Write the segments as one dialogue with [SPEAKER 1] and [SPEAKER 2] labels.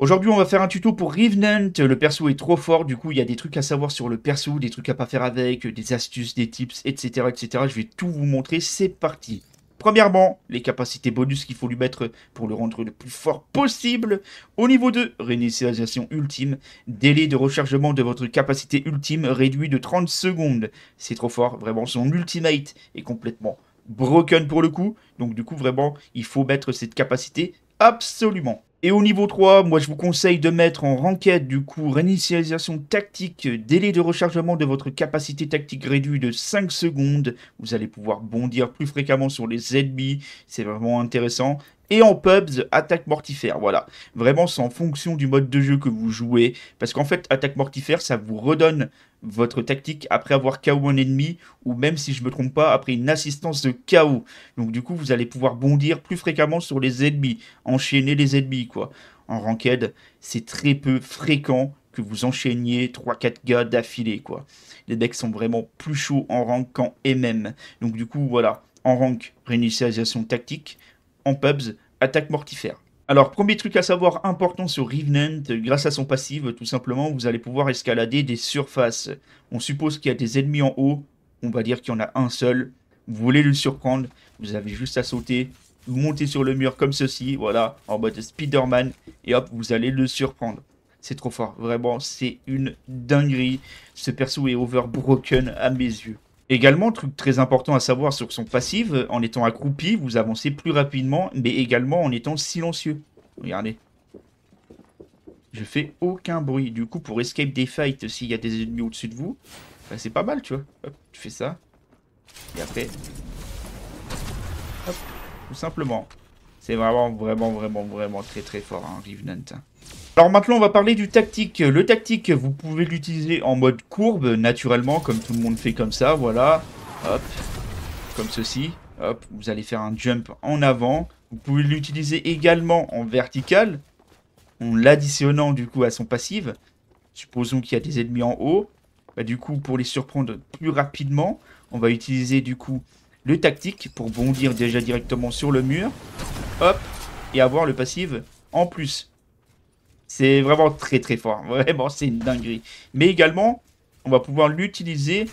[SPEAKER 1] Aujourd'hui, on va faire un tuto pour Revenant. Le perso est trop fort, du coup, il y a des trucs à savoir sur le perso, des trucs à pas faire avec, des astuces, des tips, etc. etc. Je vais tout vous montrer, c'est parti. Premièrement, les capacités bonus qu'il faut lui mettre pour le rendre le plus fort possible. Au niveau 2, réinitialisation ultime, délai de rechargement de votre capacité ultime réduit de 30 secondes. C'est trop fort, vraiment, son ultimate est complètement broken pour le coup. Donc du coup, vraiment, il faut mettre cette capacité absolument. Et au niveau 3, moi je vous conseille de mettre en renquête du coup réinitialisation tactique, délai de rechargement de votre capacité tactique réduit de 5 secondes. Vous allez pouvoir bondir plus fréquemment sur les ennemis, c'est vraiment intéressant et en pubs, attaque mortifère. Voilà, vraiment c'est en fonction du mode de jeu que vous jouez, parce qu'en fait, attaque mortifère, ça vous redonne votre tactique après avoir KO un ennemi, ou même si je me trompe pas, après une assistance de KO. Donc du coup, vous allez pouvoir bondir plus fréquemment sur les ennemis, enchaîner les ennemis, quoi. En ranked, c'est très peu fréquent que vous enchaîniez 3-4 gars d'affilée, quoi. Les decks sont vraiment plus chauds en rank qu'en même. Donc du coup, voilà, en rank, réinitialisation tactique, en pubs, attaque mortifère. Alors, premier truc à savoir important sur Revenant, grâce à son passive, tout simplement, vous allez pouvoir escalader des surfaces. On suppose qu'il y a des ennemis en haut, on va dire qu'il y en a un seul. Vous voulez le surprendre, vous avez juste à sauter, vous monter sur le mur comme ceci, voilà, en mode Spider-Man, et hop, vous allez le surprendre. C'est trop fort, vraiment, c'est une dinguerie. Ce perso est overbroken à mes yeux. Également, truc très important à savoir sur son passive, euh, en étant accroupi, vous avancez plus rapidement, mais également en étant silencieux. Regardez. Je fais aucun bruit. Du coup, pour escape des fights, s'il y a des ennemis au-dessus de vous, bah, c'est pas mal, tu vois. Hop, tu fais ça. Et après... Hop, tout simplement. C'est vraiment, vraiment, vraiment, vraiment très, très fort, hein, Revenant. Alors maintenant, on va parler du tactique. Le tactique, vous pouvez l'utiliser en mode courbe, naturellement, comme tout le monde fait comme ça, voilà. Hop, comme ceci. Hop, vous allez faire un jump en avant. Vous pouvez l'utiliser également en vertical, en l'additionnant du coup à son passif. Supposons qu'il y a des ennemis en haut. Bah, du coup, pour les surprendre plus rapidement, on va utiliser du coup le tactique pour bondir déjà directement sur le mur. Hop, et avoir le passif en plus. C'est vraiment très très fort. Vraiment, c'est une dinguerie. Mais également, on va pouvoir l'utiliser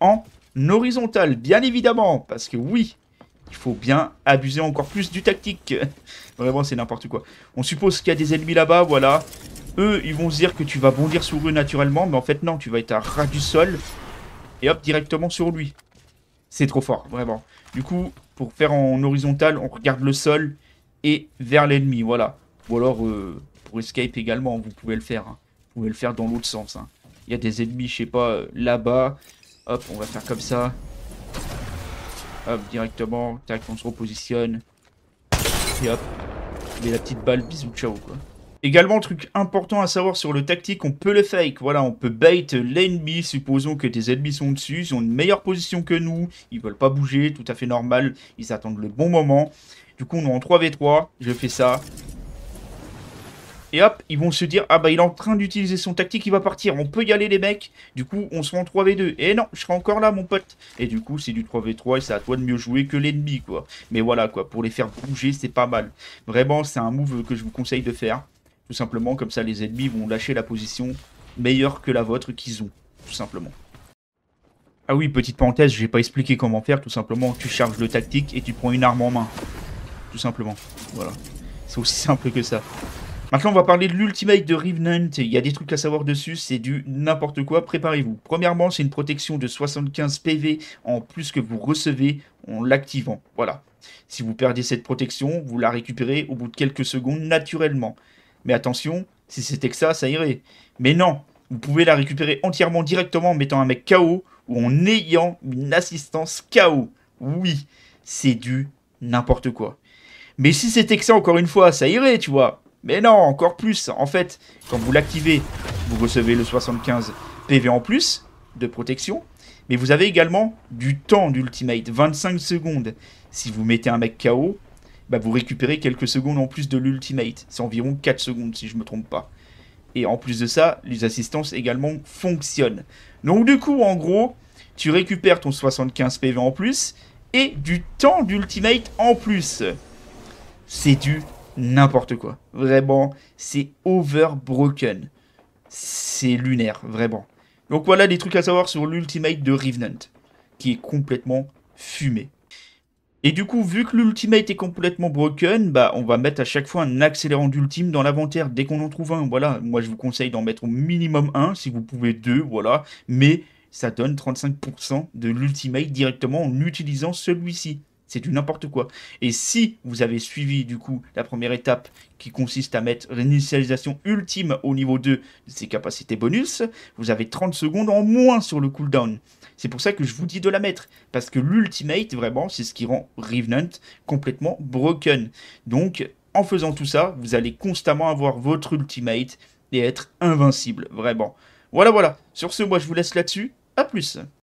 [SPEAKER 1] en horizontal, bien évidemment. Parce que oui, il faut bien abuser encore plus du tactique. Vraiment, c'est n'importe quoi. On suppose qu'il y a des ennemis là-bas, voilà. Eux, ils vont se dire que tu vas bondir sur eux naturellement, mais en fait, non, tu vas être à ras du sol. Et hop, directement sur lui. C'est trop fort, vraiment. Du coup, pour faire en horizontal, on regarde le sol et vers l'ennemi, voilà. Ou alors, euh, escape également, vous pouvez le faire. Hein. Vous pouvez le faire dans l'autre sens. Hein. Il y a des ennemis, je sais pas, euh, là-bas. Hop, on va faire comme ça. Hop, directement. Tac, on se repositionne. Et hop. Mais la petite balle, bisous, ciao, quoi. Également, truc important à savoir sur le tactique, on peut le fake. Voilà, on peut bait l'ennemi. Supposons que des ennemis sont dessus, ils ont une meilleure position que nous. Ils veulent pas bouger, tout à fait normal. Ils attendent le bon moment. Du coup, on est en 3v3. Je fais ça. Et hop, ils vont se dire, ah bah il est en train d'utiliser son tactique, il va partir, on peut y aller les mecs. Du coup, on se rend 3v2. Et non, je serai encore là mon pote. Et du coup, c'est du 3v3 et c'est à toi de mieux jouer que l'ennemi quoi. Mais voilà quoi, pour les faire bouger, c'est pas mal. Vraiment, c'est un move que je vous conseille de faire. Tout simplement, comme ça les ennemis vont lâcher la position meilleure que la vôtre qu'ils ont. Tout simplement. Ah oui, petite parenthèse, j'ai pas expliqué comment faire, tout simplement tu charges le tactique et tu prends une arme en main. Tout simplement, voilà. C'est aussi simple que ça. Maintenant, on va parler de l'Ultimate de Revenant. Il y a des trucs à savoir dessus, c'est du n'importe quoi. Préparez-vous. Premièrement, c'est une protection de 75 PV en plus que vous recevez en l'activant. Voilà. Si vous perdez cette protection, vous la récupérez au bout de quelques secondes naturellement. Mais attention, si c'était que ça, ça irait. Mais non, vous pouvez la récupérer entièrement directement en mettant un mec KO ou en ayant une assistance KO. Oui, c'est du n'importe quoi. Mais si c'était que ça, encore une fois, ça irait, tu vois. Mais non, encore plus. En fait, quand vous l'activez, vous recevez le 75 PV en plus de protection. Mais vous avez également du temps d'ultimate, 25 secondes. Si vous mettez un mec KO, bah vous récupérez quelques secondes en plus de l'ultimate. C'est environ 4 secondes si je ne me trompe pas. Et en plus de ça, les assistances également fonctionnent. Donc du coup, en gros, tu récupères ton 75 PV en plus et du temps d'ultimate en plus. C'est du n'importe quoi. Vraiment, c'est overbroken. C'est lunaire, vraiment. Donc voilà les trucs à savoir sur l'ultimate de Revenant, qui est complètement fumé. Et du coup, vu que l'ultimate est complètement broken, bah on va mettre à chaque fois un accélérant d'ultime dans l'inventaire dès qu'on en trouve un. Voilà, moi je vous conseille d'en mettre au minimum un, si vous pouvez deux, voilà. Mais ça donne 35% de l'ultimate directement en utilisant celui-ci. C'est du n'importe quoi. Et si vous avez suivi du coup la première étape qui consiste à mettre l'initialisation ultime au niveau 2 de ses capacités bonus, vous avez 30 secondes en moins sur le cooldown. C'est pour ça que je vous dis de la mettre. Parce que l'ultimate, vraiment, c'est ce qui rend Revenant complètement broken. Donc, en faisant tout ça, vous allez constamment avoir votre ultimate et être invincible, vraiment. Voilà, voilà. Sur ce, moi, je vous laisse là-dessus. A plus